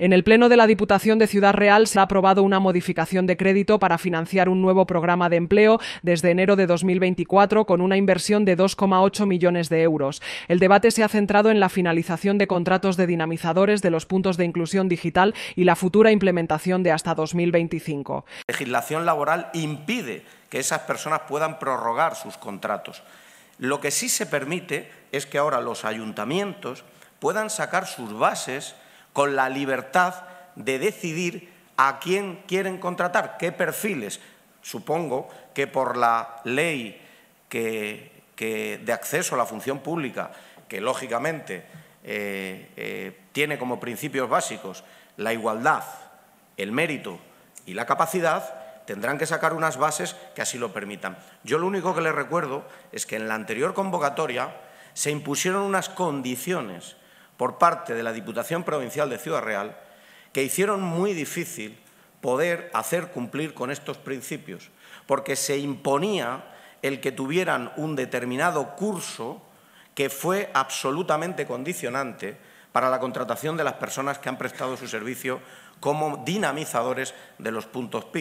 En el Pleno de la Diputación de Ciudad Real se ha aprobado una modificación de crédito para financiar un nuevo programa de empleo desde enero de 2024 con una inversión de 2,8 millones de euros. El debate se ha centrado en la finalización de contratos de dinamizadores de los puntos de inclusión digital y la futura implementación de hasta 2025. La legislación laboral impide que esas personas puedan prorrogar sus contratos. Lo que sí se permite es que ahora los ayuntamientos puedan sacar sus bases con la libertad de decidir a quién quieren contratar, qué perfiles. Supongo que por la ley que, de acceso a la función pública, que lógicamente eh, eh, tiene como principios básicos la igualdad, el mérito y la capacidad, tendrán que sacar unas bases que así lo permitan. Yo lo único que les recuerdo es que en la anterior convocatoria se impusieron unas condiciones por parte de la Diputación Provincial de Ciudad Real que hicieron muy difícil poder hacer cumplir con estos principios, porque se imponía el que tuvieran un determinado curso que fue absolutamente condicionante para la contratación de las personas que han prestado su servicio como dinamizadores de los puntos PIB.